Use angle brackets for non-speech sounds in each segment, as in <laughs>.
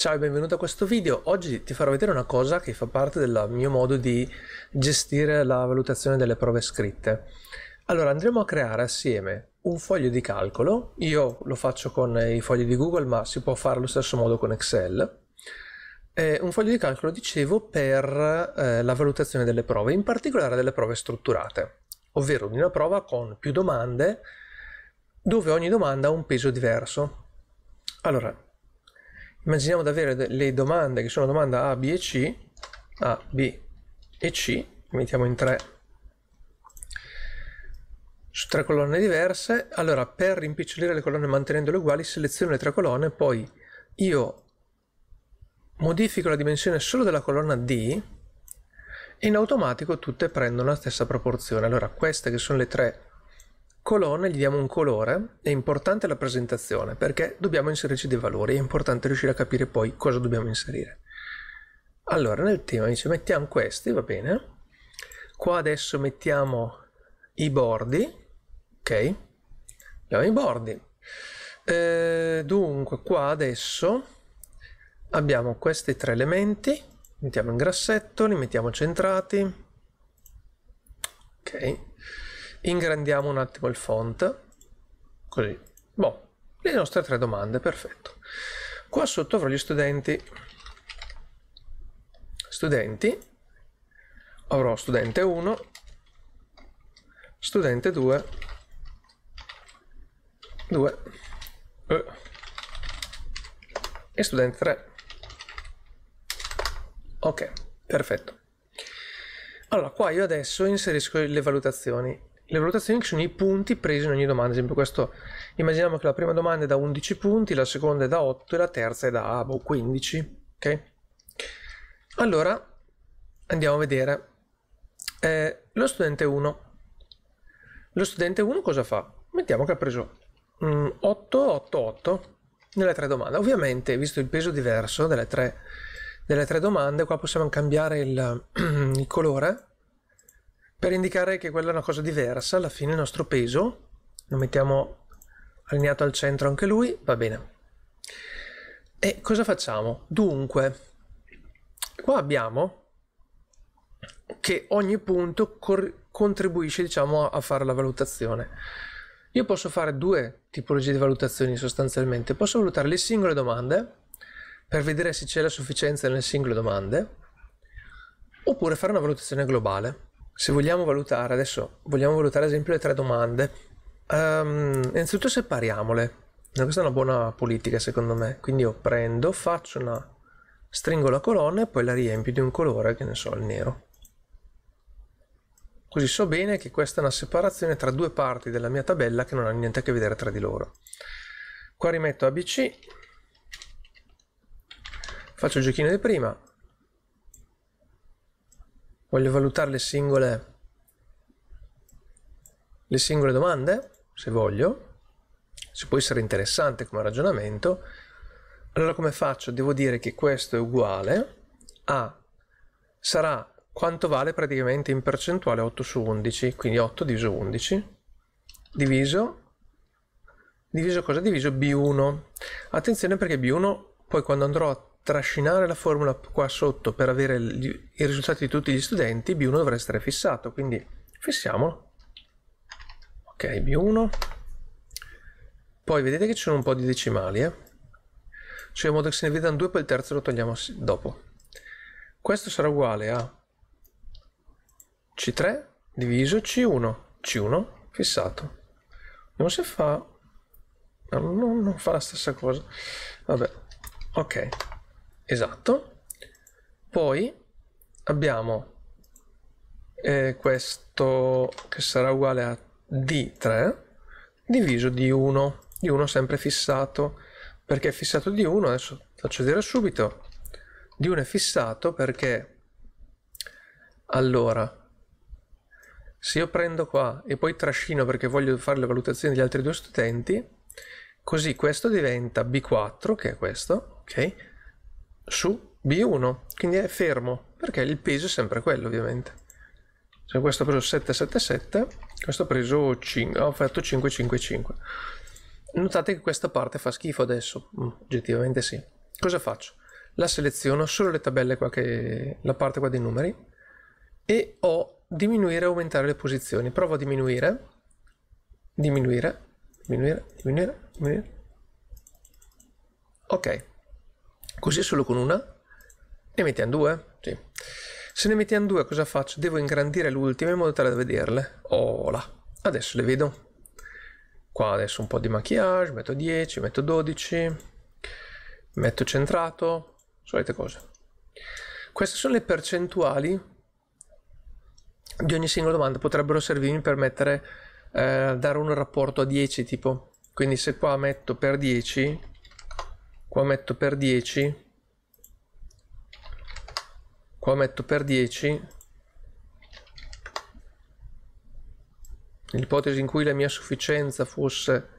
Ciao e benvenuto a questo video. Oggi ti farò vedere una cosa che fa parte del mio modo di gestire la valutazione delle prove scritte. Allora andremo a creare assieme un foglio di calcolo, io lo faccio con i fogli di Google ma si può fare allo stesso modo con Excel, eh, un foglio di calcolo dicevo per eh, la valutazione delle prove, in particolare delle prove strutturate, ovvero di una prova con più domande dove ogni domanda ha un peso diverso. Allora, immaginiamo di avere le domande che sono domande A, B e C, A, B e C, le mettiamo in tre, su tre colonne diverse, allora per rimpicciolire le colonne mantenendole uguali seleziono le tre colonne, poi io modifico la dimensione solo della colonna D e in automatico tutte prendono la stessa proporzione. Allora queste che sono le tre Colonna gli diamo un colore, è importante la presentazione perché dobbiamo inserirci dei valori, è importante riuscire a capire poi cosa dobbiamo inserire. Allora nel tema dice mettiamo questi, va bene, qua adesso mettiamo i bordi, ok? Abbiamo i bordi. Eh, dunque qua adesso abbiamo questi tre elementi, mettiamo in grassetto, li mettiamo centrati, ok? ingrandiamo un attimo il font così boh le nostre tre domande perfetto qua sotto avrò gli studenti studenti avrò studente 1 studente 2 2 eh, e studente 3 ok perfetto allora qua io adesso inserisco le valutazioni le valutazioni sono i punti presi in ogni domanda. Ad esempio, questo immaginiamo che la prima domanda è da 11 punti, la seconda è da 8 e la terza è da ah, boh, 15. Ok? Allora andiamo a vedere. Eh, lo studente 1. Lo studente 1 cosa fa? Mettiamo che ha preso mm, 8, 8, 8 nelle tre domande. Ovviamente, visto il peso diverso delle tre, delle tre domande, qua possiamo cambiare il, <clears throat> il colore per indicare che quella è una cosa diversa, alla fine il nostro peso lo mettiamo allineato al centro anche lui, va bene. E cosa facciamo? Dunque, qua abbiamo che ogni punto contribuisce diciamo a fare la valutazione. Io posso fare due tipologie di valutazioni sostanzialmente, posso valutare le singole domande per vedere se c'è la sufficienza nelle singole domande oppure fare una valutazione globale se vogliamo valutare, adesso vogliamo valutare ad esempio le tre domande, um, innanzitutto separiamole, eh, questa è una buona politica secondo me, quindi io prendo, faccio una, stringo la colonna e poi la riempio di un colore, che ne so, il nero. Così so bene che questa è una separazione tra due parti della mia tabella che non hanno niente a che vedere tra di loro. Qua rimetto ABC, faccio il giochino di prima, voglio valutare le singole, le singole domande, se voglio, se può essere interessante come ragionamento, allora come faccio? Devo dire che questo è uguale a sarà quanto vale praticamente in percentuale 8 su 11, quindi 8 diviso 11, diviso, diviso cosa? Diviso B1. Attenzione perché B1 poi quando andrò a trascinare la formula qua sotto per avere gli, i risultati di tutti gli studenti, B1 dovrà essere fissato, quindi fissiamolo. Ok, B1. Poi vedete che ci sono un po' di decimali, eh? Cioè in modo che se ne vedano due, poi il terzo lo togliamo dopo. Questo sarà uguale a C3 diviso C1, C1 fissato. Vediamo se fa... No, non fa la stessa cosa. Vabbè, ok esatto poi abbiamo eh, questo che sarà uguale a d3 diviso di 1 di 1 sempre fissato perché è fissato di 1 adesso faccio vedere subito di 1 è fissato perché allora se io prendo qua e poi trascino perché voglio fare le valutazioni degli altri due studenti così questo diventa b4 che è questo ok su B1, quindi è fermo, perché il peso è sempre quello ovviamente. Cioè questo ha preso 777, questo ha preso 5, ho fatto 555. Notate che questa parte fa schifo adesso, mm, oggettivamente sì. Cosa faccio? La seleziono solo le tabelle qua che... la parte qua dei numeri e ho diminuire e aumentare le posizioni. Provo a diminuire, diminuire, diminuire, diminuire, diminuire. Ok, così solo con una ne mettiamo due sì. se ne mettiamo due cosa faccio devo ingrandire l'ultima in modo tale da vederle oh là adesso le vedo qua adesso un po' di macchiage metto 10 metto 12 metto centrato solite cose queste sono le percentuali di ogni singola domanda potrebbero servirmi per mettere eh, dare un rapporto a 10 tipo quindi se qua metto per 10 qua metto per 10 qua metto per 10 l'ipotesi in cui la mia sufficienza fosse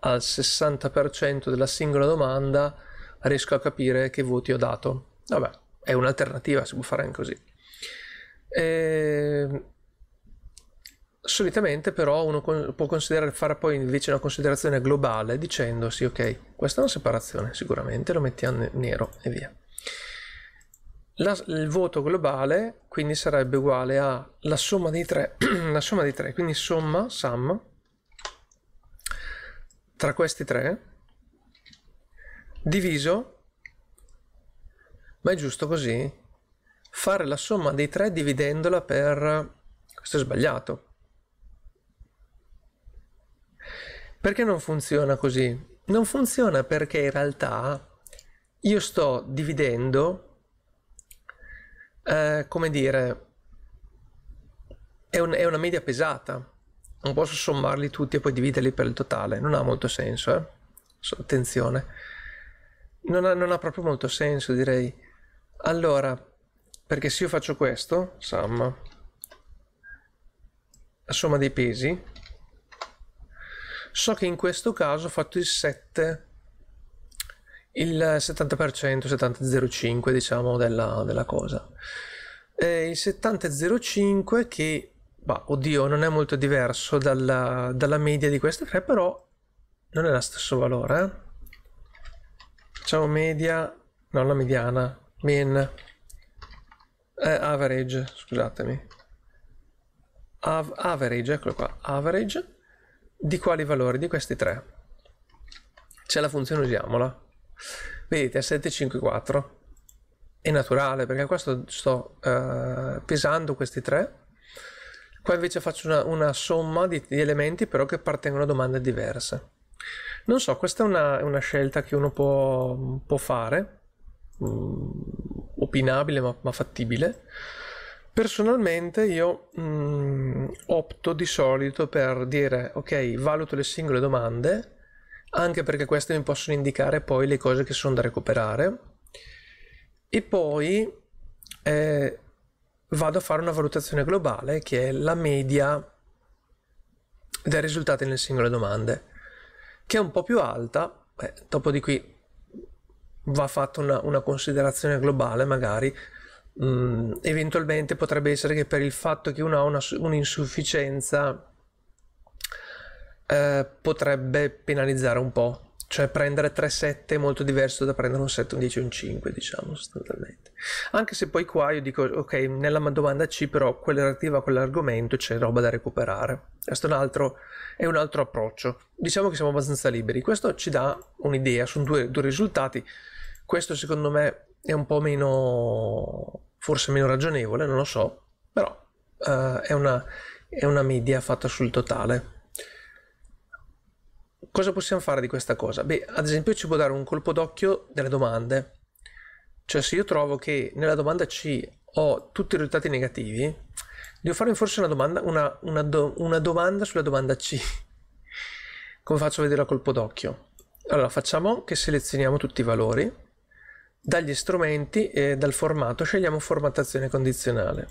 al 60% della singola domanda riesco a capire che voti ho dato vabbè è un'alternativa si può fare anche così e ehm, solitamente però uno può fare poi invece una considerazione globale dicendosi ok, questa è una separazione sicuramente, lo mettiamo nero e via. La, il voto globale quindi sarebbe uguale alla somma dei tre, <clears throat> la somma dei tre, quindi somma, sum, tra questi tre, diviso, ma è giusto così? Fare la somma dei tre dividendola per... questo è sbagliato, Perché non funziona così? Non funziona perché in realtà io sto dividendo, eh, come dire, è, un, è, una media pesata. Non posso sommarli tutti e poi dividerli per il totale. Non ha molto senso, eh? Attenzione. Non ha, non ha proprio molto senso, direi. Allora, perché se io faccio questo, sum, somma dei pesi, So che in questo caso ho fatto il 7, il 70%, 70,05 diciamo della, della cosa. E il 70,05 che, bah, oddio, non è molto diverso dalla, dalla, media di queste tre, però non è lo stesso valore. Eh? Facciamo media, non la mediana, mean, eh, average, scusatemi. Av average, eccolo qua, average di quali valori? Di questi tre. C'è la funzione usiamola. Vedete, 754 è naturale perché qua sto, sto uh, pesando questi tre. Qua invece faccio una, una somma di, di, elementi però che appartengono a domande diverse. Non so, questa è una, una scelta che uno può, può fare, mh, mm, opinabile ma, ma fattibile Personalmente io mh, mm, opto di solito per dire ok, valuto le singole domande, anche perché queste mi possono indicare poi le cose che sono da recuperare e poi eh, vado a fare una valutazione globale che è la media dei risultati nelle singole domande, che è un po' più alta, beh, dopo di qui va fatta una, una considerazione globale magari, Mm, eventualmente potrebbe essere che per il fatto che uno ha una, un'insufficienza eh, potrebbe penalizzare un po', cioè prendere 3-7 è molto diverso da prendere un 7, un 10, un 5 diciamo sostanzialmente. Anche se poi qua io dico ok, nella domanda C però quella relativa a quell'argomento c'è roba da recuperare, questo è un altro, è un altro approccio, diciamo che siamo abbastanza liberi, questo ci dà un'idea, sono due, due risultati, questo secondo me è un po' meno forse meno ragionevole, non lo so, però uh, è, una, è una media fatta sul totale. Cosa possiamo fare di questa cosa? Beh, ad esempio ci può dare un colpo d'occhio delle domande. Cioè se io trovo che nella domanda C ho tutti i risultati negativi, devo fare forse una domanda, una, una, do, una domanda sulla domanda C. Come faccio a vedere a colpo d'occhio? Allora facciamo che selezioniamo tutti i valori dagli strumenti e dal formato scegliamo formattazione condizionale.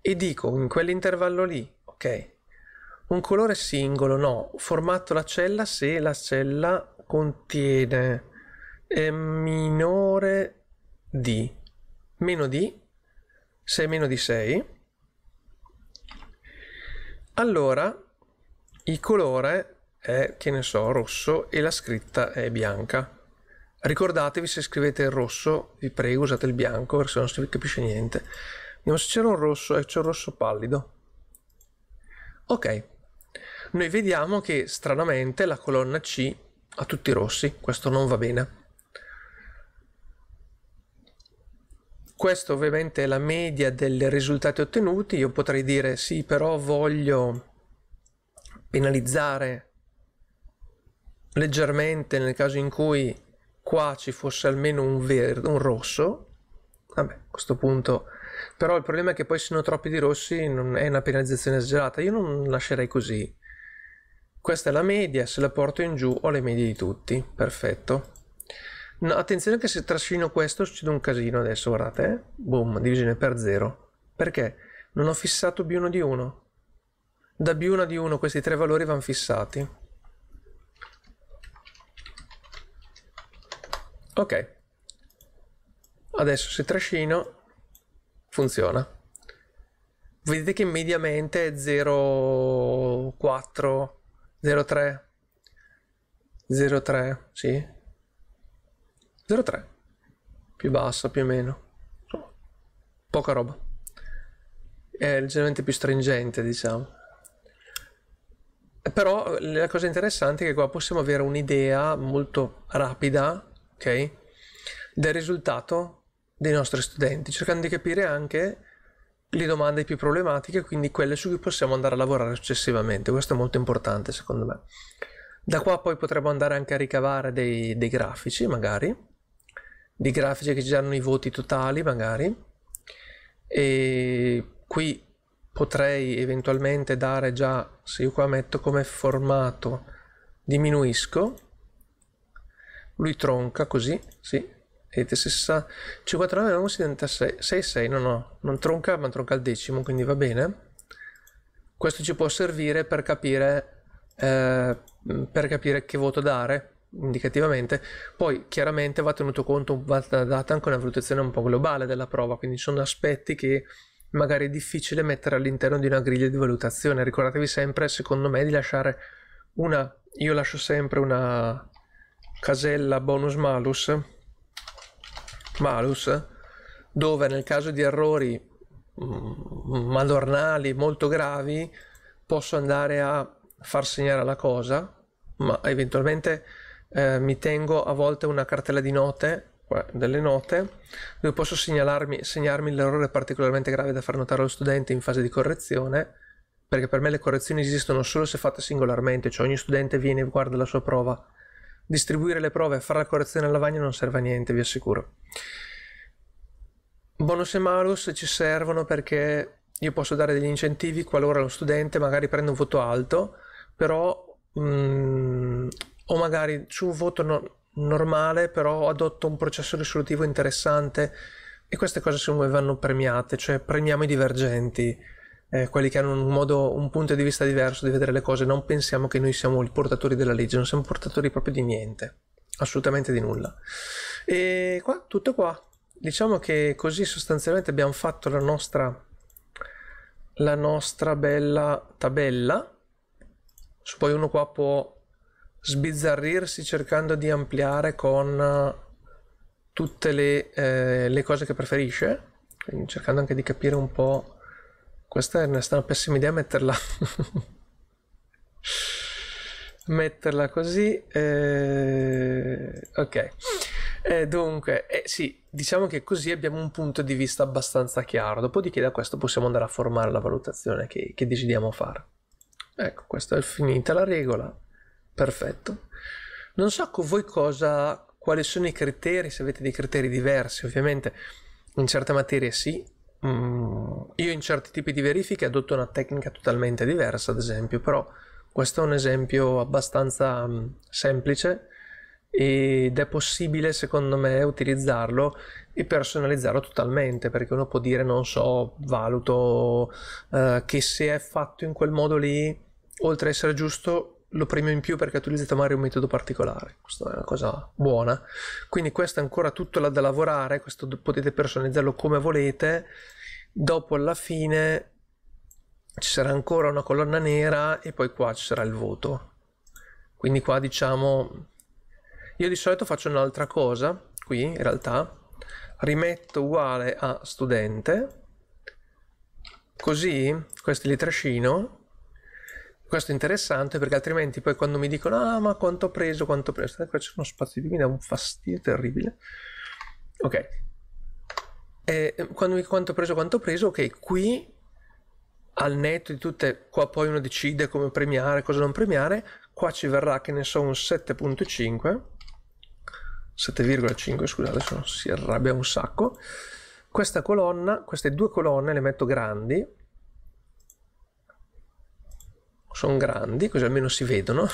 E dico in quell'intervallo lì, ok, un colore singolo no, formatto la cella se la cella contiene eh, minore di meno di se è meno di 6 allora il colore è che ne so rosso e la scritta è bianca Ricordatevi se scrivete il rosso, vi prego usate il bianco perché se non si capisce niente. Vediamo se c'era un rosso e eh, c'è un rosso pallido. Ok, noi vediamo che stranamente la colonna C ha tutti i rossi, questo non va bene. Questa ovviamente è la media dei risultati ottenuti, io potrei dire sì però voglio penalizzare leggermente nel caso in cui qua ci fosse almeno un, verde, un rosso, vabbè, a questo punto... Però il problema è che poi se sono troppi di rossi non è una penalizzazione esagerata, io non lascerei così. Questa è la media, se la porto in giù ho le medie di tutti, perfetto. No, attenzione che se trascino questo succede un casino adesso, guardate, eh? boom, divisione per 0. Perché? Non ho fissato B1 di 1. Da B1 di 1 questi tre valori vanno fissati. ok adesso se trascino funziona vedete che mediamente è 0,4 0,3 0,3 sì 0,3 più bassa più o meno poca roba è leggermente più stringente diciamo però la cosa interessante è che qua possiamo avere un'idea molto rapida okay? del risultato dei nostri studenti, cercando di capire anche le domande più problematiche, quindi quelle su cui possiamo andare a lavorare successivamente. Questo è molto importante secondo me. Da qua poi potremmo andare anche a ricavare dei, dei grafici, magari, dei grafici che ci danno i voti totali, magari, e qui potrei eventualmente dare già, se io qua metto come formato, diminuisco, lui tronca così, sì, vedete 59, 9, 76, 6, no no, non tronca ma tronca al decimo, quindi va bene. Questo ci può servire per capire, eh, mm, per capire che voto dare, indicativamente. Poi chiaramente va tenuto conto, va data anche una valutazione un po' globale della prova, quindi sono aspetti che magari è difficile mettere all'interno di una griglia di valutazione. Ricordatevi sempre, secondo me, di lasciare una... Io lascio sempre una, casella bonus malus, malus eh? dove nel caso di errori mm, madornali molto gravi posso andare a far segnare la cosa, ma eventualmente eh, mi tengo a volte una cartella di note, eh, delle note, dove posso segnalarmi, segnarmi l'errore particolarmente grave da far notare allo studente in fase di correzione, perché per me le correzioni esistono solo se fatte singolarmente, cioè ogni studente viene e guarda la sua prova distribuire le prove e fare la correzione alla lavagna non serve a niente, vi assicuro. Bonus e malus ci servono perché io posso dare degli incentivi qualora lo studente magari prenda un voto alto, però mh, mm, o magari su un voto no, normale però adotto un processo risolutivo interessante e queste cose secondo me vanno premiate, cioè premiamo i divergenti eh, quelli che hanno un modo, un punto di vista diverso di vedere le cose, non pensiamo che noi siamo i portatori della legge, non siamo portatori proprio di niente, assolutamente di nulla. E qua, tutto qua. Diciamo che così sostanzialmente abbiamo fatto la nostra, la nostra bella tabella. Poi uno qua può sbizzarrirsi cercando di ampliare con eh, tutte le, eh, le cose che preferisce, quindi cercando anche di capire un po' Questa è stata una pessima idea metterla. <laughs> metterla così. Eh... Ok. Eh, dunque, eh, sì, diciamo che così abbiamo un punto di vista abbastanza chiaro. Dopodiché da questo possiamo andare a formare la valutazione che, che decidiamo fare. Ecco, questa è finita la regola. Perfetto. Non so con voi cosa, quali sono i criteri, se avete dei criteri diversi, ovviamente in certe materie sì, mm, io in certi tipi di verifiche adotto una tecnica totalmente diversa, ad esempio, però questo è un esempio abbastanza mm, semplice ed è possibile secondo me utilizzarlo e personalizzarlo totalmente perché uno può dire non so valuto uh, che se è fatto in quel modo lì oltre ad essere giusto lo premio in più perché ha utilizzato magari un metodo particolare questa è una cosa buona quindi questo è ancora tutto da lavorare questo potete personalizzarlo come volete dopo alla fine ci sarà ancora una colonna nera e poi qua ci sarà il voto quindi qua diciamo io di solito faccio un'altra cosa qui in realtà rimetto uguale a studente così questi li trascino questo è interessante perché altrimenti poi quando mi dicono ah ma quanto ho preso quanto ho preso qua c'è uno spazio di mi un fastidio terribile ok eh, quando, quanto preso, quanto preso, ok, qui al netto di tutte, qua poi uno decide come premiare, cosa non premiare, qua ci verrà che ne so un 7.5, 7,5 scusate, sono, si arrabbia un sacco, questa colonna, queste due colonne le metto grandi, sono grandi, così almeno si vedono.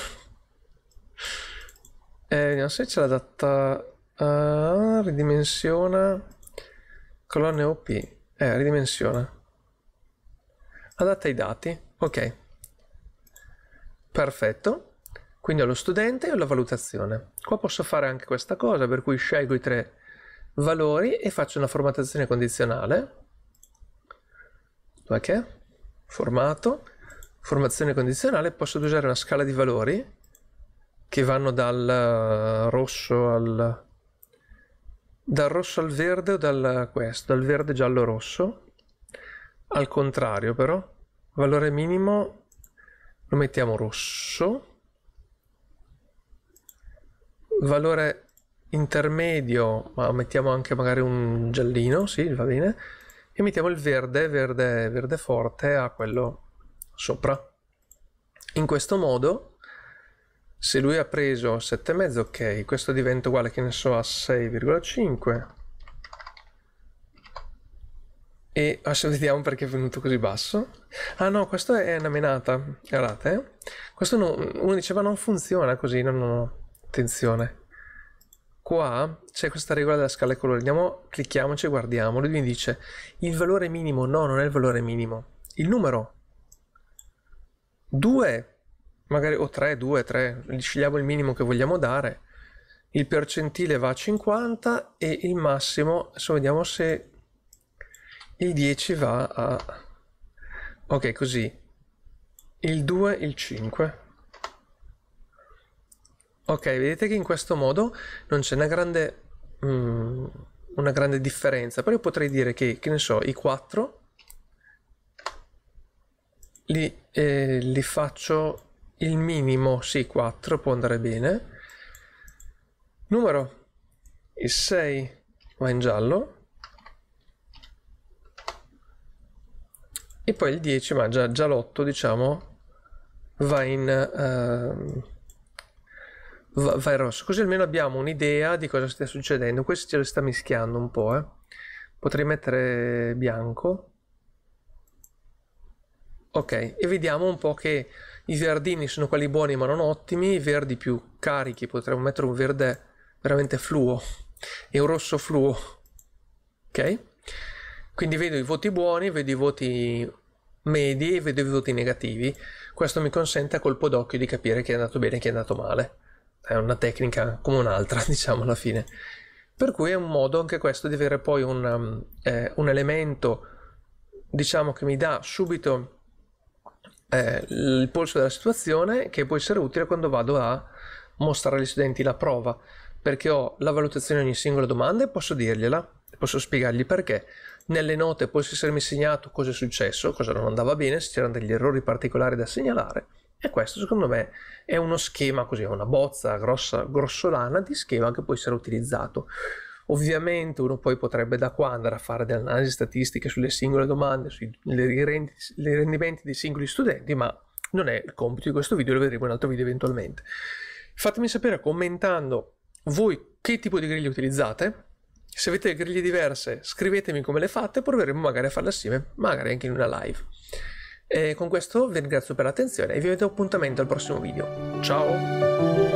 Eh, vediamo se ce l'ha data. Uh, ridimensiona colonne OP, eh, ridimensiona. Adatta i dati, ok. Perfetto. Quindi ho lo studente e ho la valutazione. Qua posso fare anche questa cosa, per cui scelgo i tre valori e faccio una formattazione condizionale. Dov'è che? Formato, formazione condizionale, posso usare una scala di valori che vanno dal eh, rosso al dal rosso al verde o dal questo, dal verde giallo rosso. Al contrario però, valore minimo lo mettiamo rosso, valore intermedio, ma mettiamo anche magari un giallino, sì, va bene, e mettiamo il verde, verde, verde forte a quello sopra. In questo modo se lui ha preso 7,5 ok questo diventa uguale che ne so a 6,5 e adesso vediamo perché è venuto così basso ah no questa è una menata guardate eh? questo no, uno diceva non funziona così no no no attenzione qua c'è questa regola della scala dei colori andiamo clicchiamoci e guardiamo lui mi dice il valore minimo no non è il valore minimo il numero 2 magari o 3, 2, 3, scegliamo il minimo che vogliamo dare, il percentile va a 50 e il massimo, adesso vediamo se il 10 va a... ok così, il 2, il 5. Ok, vedete che in questo modo non c'è una grande, mm, una grande differenza, però io potrei dire che, che ne so, i 4 li, eh, li faccio il minimo sì 4 può andare bene numero il 6 va in giallo e poi il 10 ma già, già l'8 diciamo va in uh, va, va in rosso così almeno abbiamo un'idea di cosa stia succedendo questo ce lo sta mischiando un po' eh. potrei mettere bianco ok e vediamo un po' che i verdini sono quelli buoni ma non ottimi, i verdi più carichi, potremmo mettere un verde veramente fluo e un rosso fluo. Ok? Quindi vedo i voti buoni, vedo i voti medi e vedo i voti negativi. Questo mi consente a colpo d'occhio di capire chi è andato bene e chi è andato male. È una tecnica come un'altra, <laughs> diciamo alla fine. Per cui è un modo anche questo di avere poi un, um, eh, un elemento, diciamo, che mi dà subito eh, il polso della situazione che può essere utile quando vado a mostrare agli studenti la prova, perché ho la valutazione di ogni singola domanda e posso dirgliela, posso spiegargli perché. Nelle note posso essermi segnato cosa è successo, cosa non andava bene, se c'erano degli errori particolari da segnalare. E questo secondo me è uno schema, così, una bozza grossa, grossolana di schema che può essere utilizzato. Ovviamente uno poi potrebbe da qua andare a fare delle analisi statistiche sulle singole domande, sui rendi, rendimenti dei singoli studenti, ma non è il compito di questo video, lo vedremo in un altro video eventualmente. Fatemi sapere commentando voi che tipo di griglie utilizzate, se avete griglie diverse scrivetemi come le fate, proveremo magari a farle assieme, magari anche in una live. E con questo vi ringrazio per l'attenzione e vi vedo appuntamento al prossimo video. Ciao!